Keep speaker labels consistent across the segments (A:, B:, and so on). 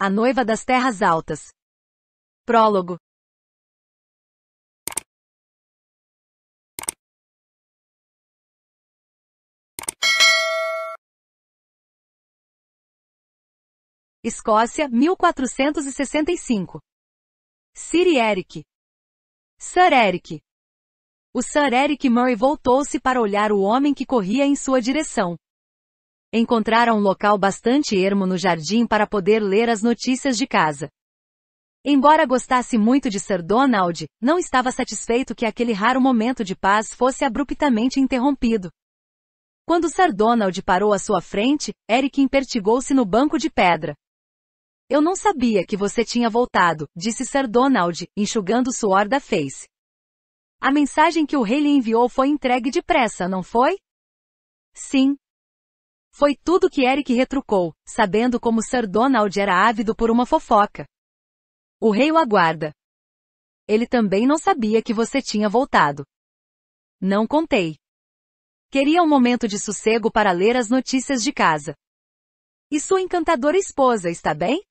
A: A noiva das terras altas. Prólogo. Escócia, 1465. Sir Eric. Sir Eric. O Sir Eric Murray voltou-se para olhar o homem que corria em sua direção. Encontraram um local bastante ermo no jardim para poder ler as notícias de casa. Embora gostasse muito de ser Donald, não estava satisfeito que aquele raro momento de paz fosse abruptamente interrompido. Quando Sir Donald parou à sua frente, Eric impertigou-se no banco de pedra. Eu não sabia que você tinha voltado, disse Sir Donald, enxugando o suor da face. A mensagem que o rei lhe enviou foi entregue depressa, não foi? Sim, foi tudo que Eric retrucou, sabendo como Sir Donald era ávido por uma fofoca. O rei o aguarda. Ele também não sabia que você tinha voltado. Não contei. Queria um momento de sossego para ler as notícias de casa. E sua encantadora esposa está bem?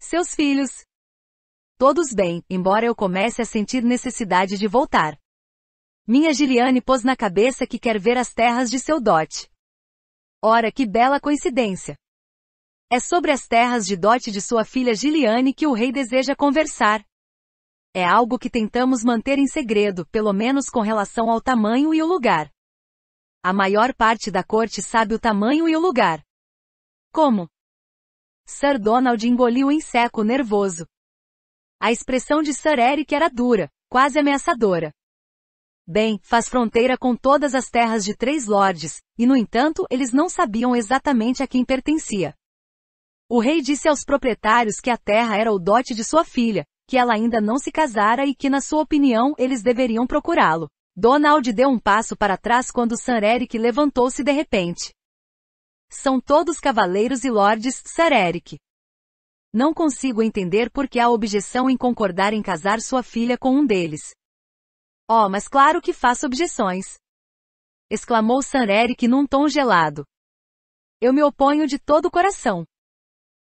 A: Seus filhos? Todos bem, embora eu comece a sentir necessidade de voltar. Minha Giliane pôs na cabeça que quer ver as terras de seu dote. Ora que bela coincidência! É sobre as terras de dote de sua filha Giliane que o rei deseja conversar. É algo que tentamos manter em segredo, pelo menos com relação ao tamanho e o lugar. A maior parte da corte sabe o tamanho e o lugar. Como? Sir Donald engoliu em seco nervoso. A expressão de Sir Eric era dura, quase ameaçadora. Bem, faz fronteira com todas as terras de três lordes, e no entanto eles não sabiam exatamente a quem pertencia. O rei disse aos proprietários que a terra era o dote de sua filha, que ela ainda não se casara e que na sua opinião eles deveriam procurá-lo. Donald deu um passo para trás quando Sir Eric levantou-se de repente. São todos cavaleiros e lordes, Sir Eric. Não consigo entender por que há objeção em concordar em casar sua filha com um deles. Oh, mas claro que faço objeções! exclamou Sir Eric num tom gelado. Eu me oponho de todo o coração.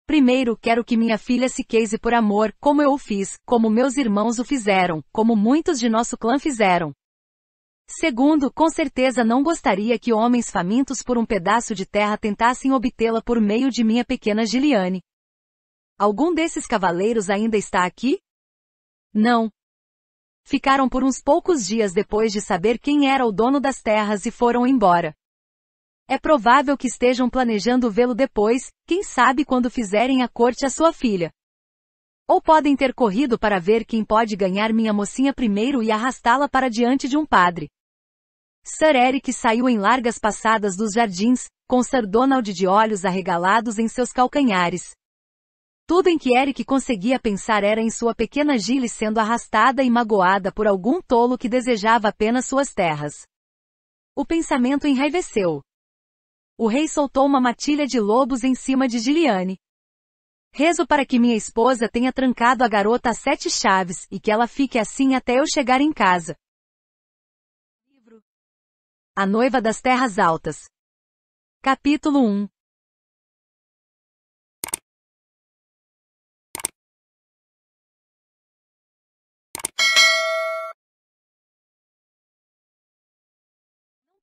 A: Primeiro, quero que minha filha se case por amor, como eu o fiz, como meus irmãos o fizeram, como muitos de nosso clã fizeram. Segundo, com certeza não gostaria que homens famintos por um pedaço de terra tentassem obtê-la por meio de minha pequena Giliane. Algum desses cavaleiros ainda está aqui? Não, Ficaram por uns poucos dias depois de saber quem era o dono das terras e foram embora. É provável que estejam planejando vê-lo depois, quem sabe quando fizerem a corte à sua filha. Ou podem ter corrido para ver quem pode ganhar minha mocinha primeiro e arrastá-la para diante de um padre. Sir Eric saiu em largas passadas dos jardins, com Sir Donald de olhos arregalados em seus calcanhares. Tudo em que Eric conseguia pensar era em sua pequena Gilly sendo arrastada e magoada por algum tolo que desejava apenas suas terras. O pensamento enraiveceu. O rei soltou uma matilha de lobos em cima de Giliane. Rezo para que minha esposa tenha trancado a garota a sete chaves e que ela fique assim até eu chegar em casa. A Noiva das Terras Altas. Capítulo 1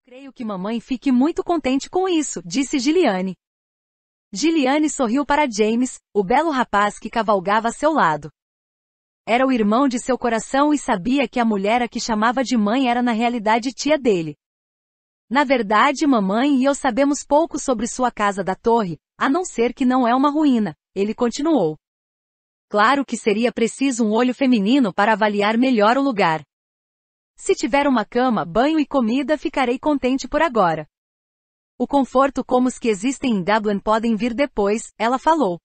A: Creio que mamãe fique muito contente com isso, disse Giliane. Giliane sorriu para James, o belo rapaz que cavalgava a seu lado. Era o irmão de seu coração e sabia que a mulher a que chamava de mãe era na realidade tia dele. Na verdade, mamãe e eu sabemos pouco sobre sua casa da torre, a não ser que não é uma ruína, ele continuou. Claro que seria preciso um olho feminino para avaliar melhor o lugar. Se tiver uma cama, banho e comida, ficarei contente por agora. O conforto como os que existem em Dublin podem vir depois, ela falou.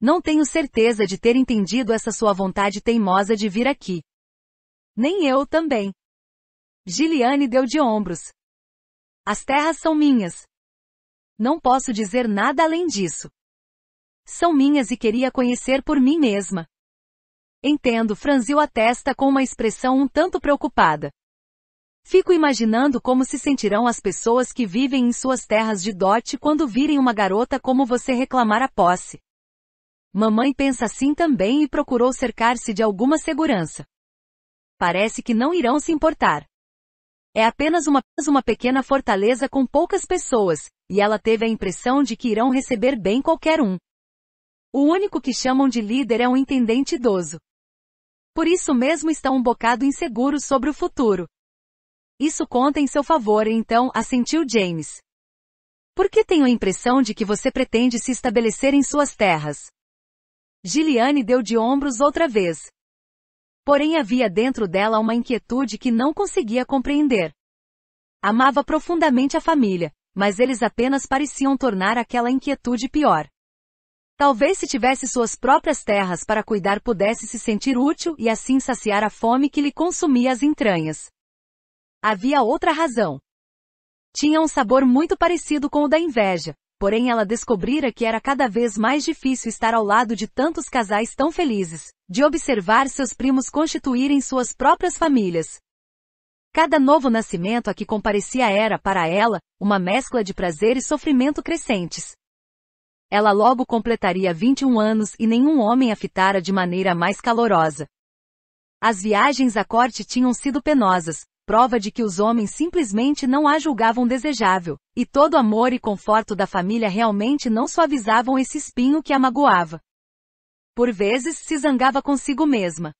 A: Não tenho certeza de ter entendido essa sua vontade teimosa de vir aqui. Nem eu também. Giliane deu de ombros. As terras são minhas. Não posso dizer nada além disso. São minhas e queria conhecer por mim mesma. Entendo, franziu a testa com uma expressão um tanto preocupada. Fico imaginando como se sentirão as pessoas que vivem em suas terras de dote quando virem uma garota como você reclamar a posse. Mamãe pensa assim também e procurou cercar-se de alguma segurança. Parece que não irão se importar. É apenas uma, uma pequena fortaleza com poucas pessoas, e ela teve a impressão de que irão receber bem qualquer um. O único que chamam de líder é um intendente idoso. Por isso mesmo estão um bocado inseguros sobre o futuro. Isso conta em seu favor então, assentiu James. Por que tenho a impressão de que você pretende se estabelecer em suas terras? Giliane deu de ombros outra vez. Porém havia dentro dela uma inquietude que não conseguia compreender. Amava profundamente a família, mas eles apenas pareciam tornar aquela inquietude pior. Talvez se tivesse suas próprias terras para cuidar pudesse se sentir útil e assim saciar a fome que lhe consumia as entranhas. Havia outra razão. Tinha um sabor muito parecido com o da inveja, porém ela descobrira que era cada vez mais difícil estar ao lado de tantos casais tão felizes, de observar seus primos constituírem suas próprias famílias. Cada novo nascimento a que comparecia era, para ela, uma mescla de prazer e sofrimento crescentes, ela logo completaria 21 anos e nenhum homem a fitara de maneira mais calorosa. As viagens à corte tinham sido penosas, prova de que os homens simplesmente não a julgavam desejável, e todo amor e conforto da família realmente não suavizavam esse espinho que a magoava. Por vezes se zangava consigo mesma.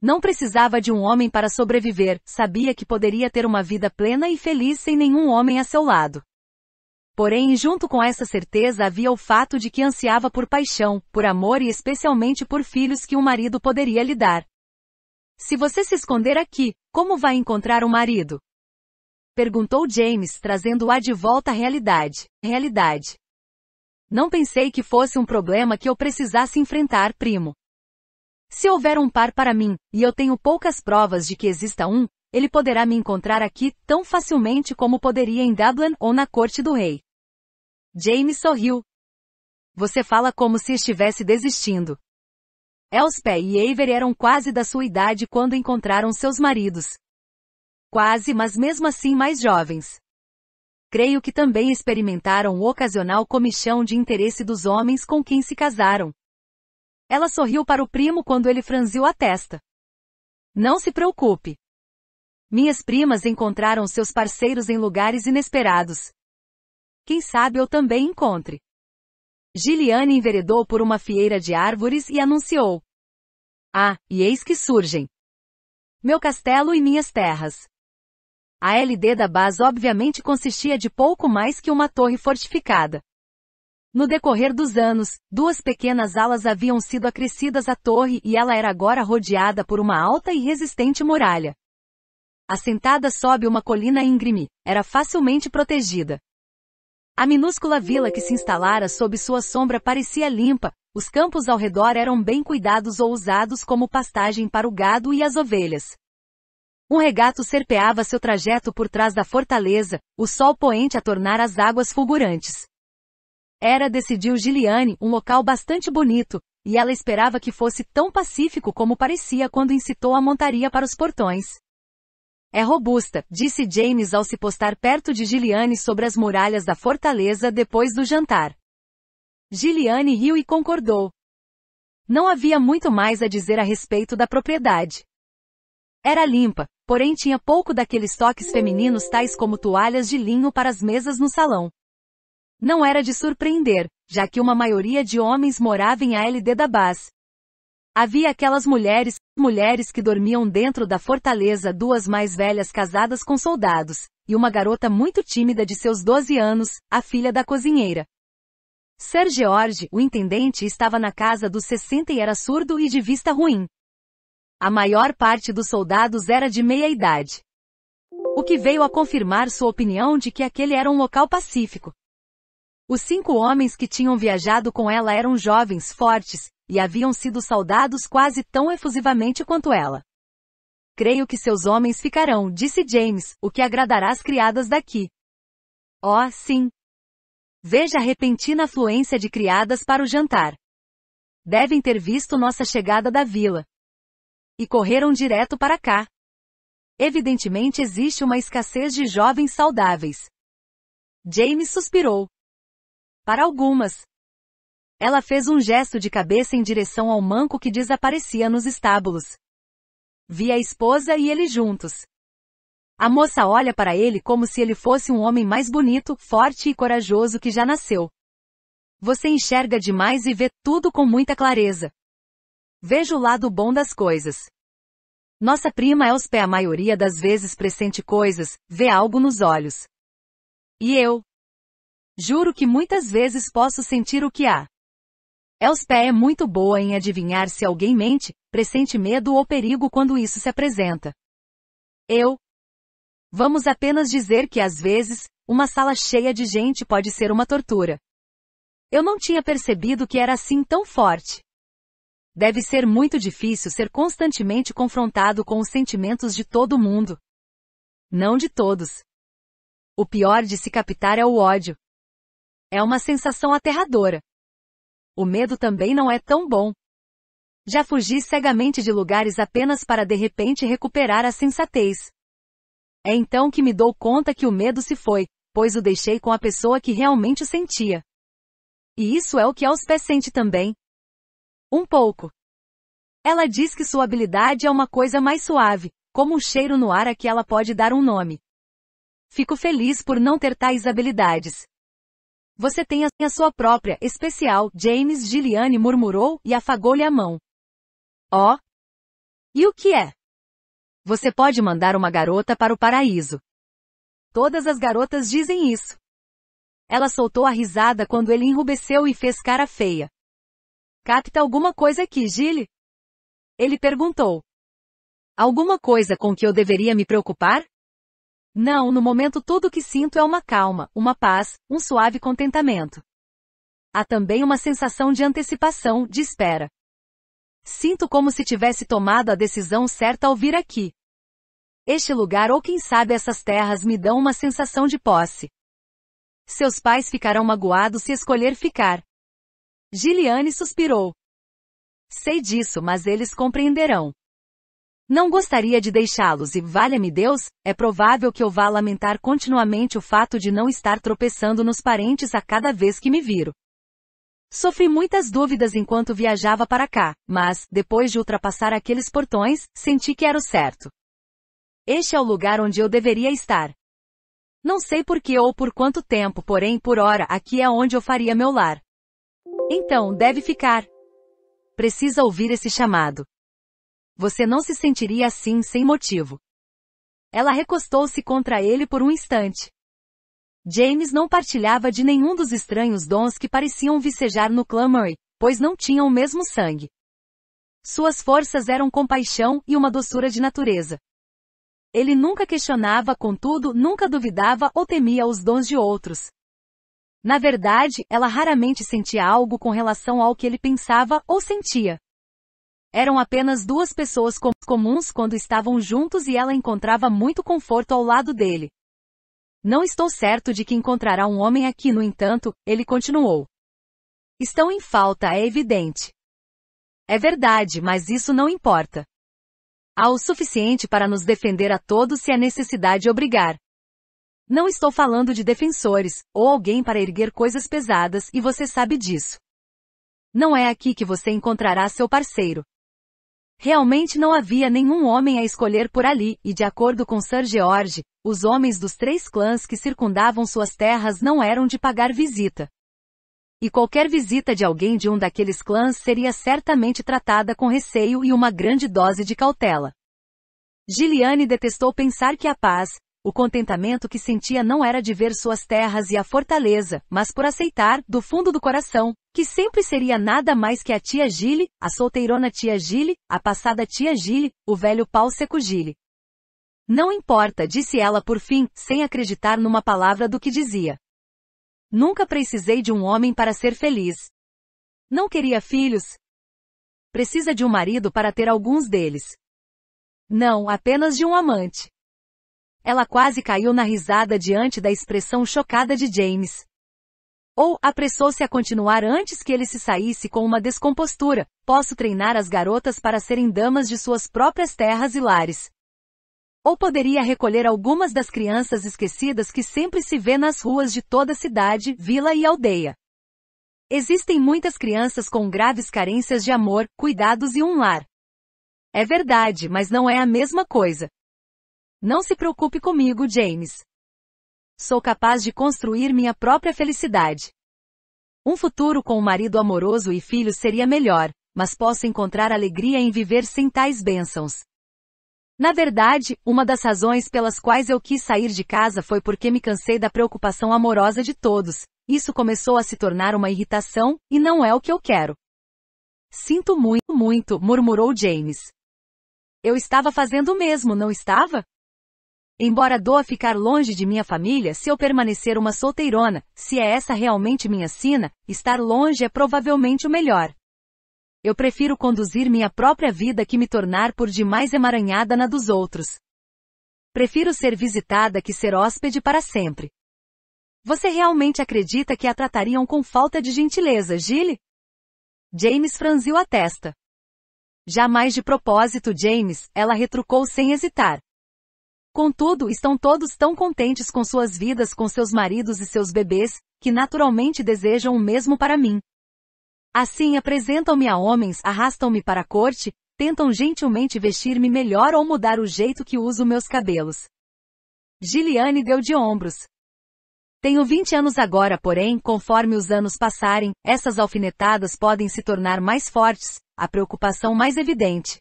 A: Não precisava de um homem para sobreviver, sabia que poderia ter uma vida plena e feliz sem nenhum homem a seu lado. Porém, junto com essa certeza havia o fato de que ansiava por paixão, por amor e especialmente por filhos que um marido poderia lhe dar. Se você se esconder aqui, como vai encontrar um marido? Perguntou James, trazendo-a de volta à realidade. Realidade. Não pensei que fosse um problema que eu precisasse enfrentar, primo. Se houver um par para mim, e eu tenho poucas provas de que exista um, ele poderá me encontrar aqui tão facilmente como poderia em Dublin ou na corte do rei. James sorriu. Você fala como se estivesse desistindo. Elspeth e Avery eram quase da sua idade quando encontraram seus maridos. Quase, mas mesmo assim mais jovens. Creio que também experimentaram o ocasional comichão de interesse dos homens com quem se casaram. Ela sorriu para o primo quando ele franziu a testa. Não se preocupe. Minhas primas encontraram seus parceiros em lugares inesperados. Quem sabe eu também encontre. Giliane enveredou por uma fieira de árvores e anunciou. Ah, e eis que surgem. Meu castelo e minhas terras. A LD da base obviamente consistia de pouco mais que uma torre fortificada. No decorrer dos anos, duas pequenas alas haviam sido acrescidas à torre e ela era agora rodeada por uma alta e resistente muralha assentada sob uma colina íngreme, era facilmente protegida. A minúscula vila que se instalara sob sua sombra parecia limpa, os campos ao redor eram bem cuidados ou usados como pastagem para o gado e as ovelhas. Um regato serpeava seu trajeto por trás da fortaleza, o sol poente a tornar as águas fulgurantes. Era, decidiu Giliane, um local bastante bonito, e ela esperava que fosse tão pacífico como parecia quando incitou a montaria para os portões. É robusta, disse James ao se postar perto de Gilliane sobre as muralhas da fortaleza depois do jantar. Gilliane riu e concordou. Não havia muito mais a dizer a respeito da propriedade. Era limpa, porém tinha pouco daqueles toques femininos tais como toalhas de linho para as mesas no salão. Não era de surpreender, já que uma maioria de homens morava em ALD da Bas, Havia aquelas mulheres, mulheres que dormiam dentro da fortaleza, duas mais velhas casadas com soldados, e uma garota muito tímida de seus 12 anos, a filha da cozinheira. Ser George, o intendente, estava na casa dos 60 e era surdo e de vista ruim. A maior parte dos soldados era de meia idade. O que veio a confirmar sua opinião de que aquele era um local pacífico. Os cinco homens que tinham viajado com ela eram jovens, fortes, e haviam sido saudados quase tão efusivamente quanto ela. Creio que seus homens ficarão, disse James, o que agradará as criadas daqui. Oh, sim. Veja a repentina afluência de criadas para o jantar. Devem ter visto nossa chegada da vila. E correram direto para cá. Evidentemente existe uma escassez de jovens saudáveis. James suspirou. Para algumas. Ela fez um gesto de cabeça em direção ao manco que desaparecia nos estábulos. Vi a esposa e ele juntos. A moça olha para ele como se ele fosse um homem mais bonito, forte e corajoso que já nasceu. Você enxerga demais e vê tudo com muita clareza. Veja o lado bom das coisas. Nossa prima Elspé a maioria das vezes pressente coisas, vê algo nos olhos. E eu? Juro que muitas vezes posso sentir o que há. Elspeth é muito boa em adivinhar se alguém mente, pressente medo ou perigo quando isso se apresenta. Eu. Vamos apenas dizer que às vezes, uma sala cheia de gente pode ser uma tortura. Eu não tinha percebido que era assim tão forte. Deve ser muito difícil ser constantemente confrontado com os sentimentos de todo mundo. Não de todos. O pior de se captar é o ódio. É uma sensação aterradora. O medo também não é tão bom. Já fugi cegamente de lugares apenas para de repente recuperar a sensatez. É então que me dou conta que o medo se foi, pois o deixei com a pessoa que realmente o sentia. E isso é o que Elspé sente também. Um pouco. Ela diz que sua habilidade é uma coisa mais suave, como um cheiro no ar a que ela pode dar um nome. Fico feliz por não ter tais habilidades. Você tem a sua própria, especial, James Gilliane murmurou e afagou-lhe a mão. Ó! Oh. E o que é? Você pode mandar uma garota para o paraíso. Todas as garotas dizem isso. Ela soltou a risada quando ele enrubesceu e fez cara feia. Capta alguma coisa aqui, Gilly? Ele perguntou. Alguma coisa com que eu deveria me preocupar? Não, no momento tudo o que sinto é uma calma, uma paz, um suave contentamento. Há também uma sensação de antecipação, de espera. Sinto como se tivesse tomado a decisão certa ao vir aqui. Este lugar ou quem sabe essas terras me dão uma sensação de posse. Seus pais ficarão magoados se escolher ficar. Giliane suspirou. Sei disso, mas eles compreenderão. Não gostaria de deixá-los e, valha-me Deus, é provável que eu vá lamentar continuamente o fato de não estar tropeçando nos parentes a cada vez que me viro. Sofri muitas dúvidas enquanto viajava para cá, mas, depois de ultrapassar aqueles portões, senti que era o certo. Este é o lugar onde eu deveria estar. Não sei por que ou por quanto tempo, porém, por hora, aqui é onde eu faria meu lar. Então, deve ficar. Precisa ouvir esse chamado. Você não se sentiria assim sem motivo. Ela recostou-se contra ele por um instante. James não partilhava de nenhum dos estranhos dons que pareciam vicejar no Clamory, pois não tinham o mesmo sangue. Suas forças eram compaixão e uma doçura de natureza. Ele nunca questionava, contudo, nunca duvidava ou temia os dons de outros. Na verdade, ela raramente sentia algo com relação ao que ele pensava ou sentia. Eram apenas duas pessoas com comuns quando estavam juntos e ela encontrava muito conforto ao lado dele. Não estou certo de que encontrará um homem aqui, no entanto, ele continuou. Estão em falta, é evidente. É verdade, mas isso não importa. Há o suficiente para nos defender a todos se a necessidade obrigar. Não estou falando de defensores, ou alguém para erguer coisas pesadas, e você sabe disso. Não é aqui que você encontrará seu parceiro. Realmente não havia nenhum homem a escolher por ali, e de acordo com Sir George, os homens dos três clãs que circundavam suas terras não eram de pagar visita. E qualquer visita de alguém de um daqueles clãs seria certamente tratada com receio e uma grande dose de cautela. Giliane detestou pensar que a paz, o contentamento que sentia não era de ver suas terras e a fortaleza, mas por aceitar, do fundo do coração, que sempre seria nada mais que a tia Gile, a solteirona tia Gile, a passada tia Gile, o velho pau seco Gile. Não importa, disse ela por fim, sem acreditar numa palavra do que dizia. Nunca precisei de um homem para ser feliz. Não queria filhos. Precisa de um marido para ter alguns deles. Não, apenas de um amante. Ela quase caiu na risada diante da expressão chocada de James. Ou, apressou-se a continuar antes que ele se saísse com uma descompostura, posso treinar as garotas para serem damas de suas próprias terras e lares. Ou poderia recolher algumas das crianças esquecidas que sempre se vê nas ruas de toda cidade, vila e aldeia. Existem muitas crianças com graves carências de amor, cuidados e um lar. É verdade, mas não é a mesma coisa. Não se preocupe comigo, James. Sou capaz de construir minha própria felicidade. Um futuro com um marido amoroso e filhos seria melhor, mas posso encontrar alegria em viver sem tais bênçãos. Na verdade, uma das razões pelas quais eu quis sair de casa foi porque me cansei da preocupação amorosa de todos. Isso começou a se tornar uma irritação, e não é o que eu quero. Sinto muito, muito, murmurou James. Eu estava fazendo o mesmo, não estava? Embora doa ficar longe de minha família se eu permanecer uma solteirona, se é essa realmente minha sina, estar longe é provavelmente o melhor. Eu prefiro conduzir minha própria vida que me tornar por demais emaranhada na dos outros. Prefiro ser visitada que ser hóspede para sempre. Você realmente acredita que a tratariam com falta de gentileza, Gilly? James franziu a testa. Jamais de propósito, James, ela retrucou sem hesitar. Contudo, estão todos tão contentes com suas vidas, com seus maridos e seus bebês, que naturalmente desejam o mesmo para mim. Assim apresentam-me a homens, arrastam-me para a corte, tentam gentilmente vestir-me melhor ou mudar o jeito que uso meus cabelos. Giliane deu de ombros. Tenho 20 anos agora, porém, conforme os anos passarem, essas alfinetadas podem se tornar mais fortes, a preocupação mais evidente.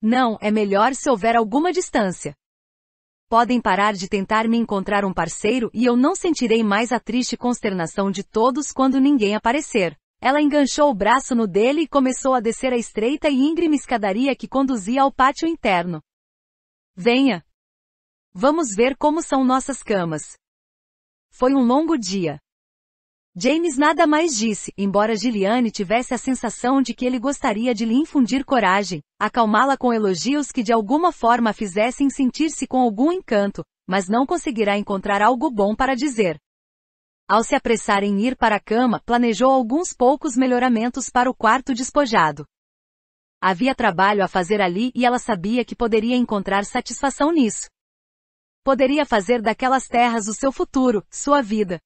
A: Não, é melhor se houver alguma distância podem parar de tentar me encontrar um parceiro e eu não sentirei mais a triste consternação de todos quando ninguém aparecer. Ela enganchou o braço no dele e começou a descer a estreita e íngreme escadaria que conduzia ao pátio interno. Venha. Vamos ver como são nossas camas. Foi um longo dia. James nada mais disse, embora Gilliane tivesse a sensação de que ele gostaria de lhe infundir coragem, acalmá-la com elogios que de alguma forma a fizessem sentir-se com algum encanto, mas não conseguirá encontrar algo bom para dizer. Ao se apressar em ir para a cama, planejou alguns poucos melhoramentos para o quarto despojado. Havia trabalho a fazer ali e ela sabia que poderia encontrar satisfação nisso. Poderia fazer daquelas terras o seu futuro, sua vida,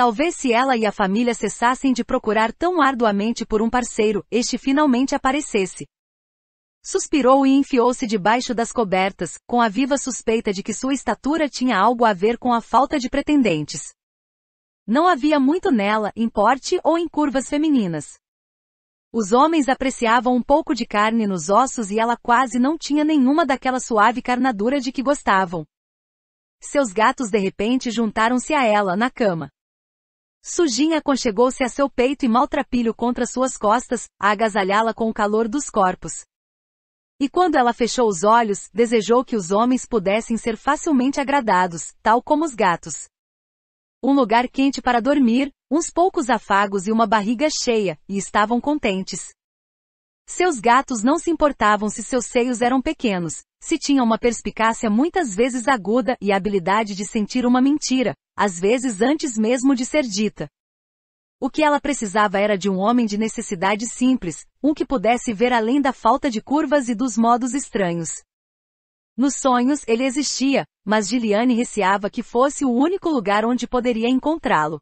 A: Talvez se ela e a família cessassem de procurar tão arduamente por um parceiro, este finalmente aparecesse. Suspirou e enfiou-se debaixo das cobertas, com a viva suspeita de que sua estatura tinha algo a ver com a falta de pretendentes. Não havia muito nela, em porte ou em curvas femininas. Os homens apreciavam um pouco de carne nos ossos e ela quase não tinha nenhuma daquela suave carnadura de que gostavam. Seus gatos de repente juntaram-se a ela na cama. Sujinha aconchegou-se a seu peito e maltrapilho contra suas costas, a agasalhá-la com o calor dos corpos. E quando ela fechou os olhos, desejou que os homens pudessem ser facilmente agradados, tal como os gatos. Um lugar quente para dormir, uns poucos afagos e uma barriga cheia, e estavam contentes. Seus gatos não se importavam se seus seios eram pequenos, se tinha uma perspicácia muitas vezes aguda e a habilidade de sentir uma mentira, às vezes antes mesmo de ser dita. O que ela precisava era de um homem de necessidade simples, um que pudesse ver além da falta de curvas e dos modos estranhos. Nos sonhos ele existia, mas Giliane receava que fosse o único lugar onde poderia encontrá-lo.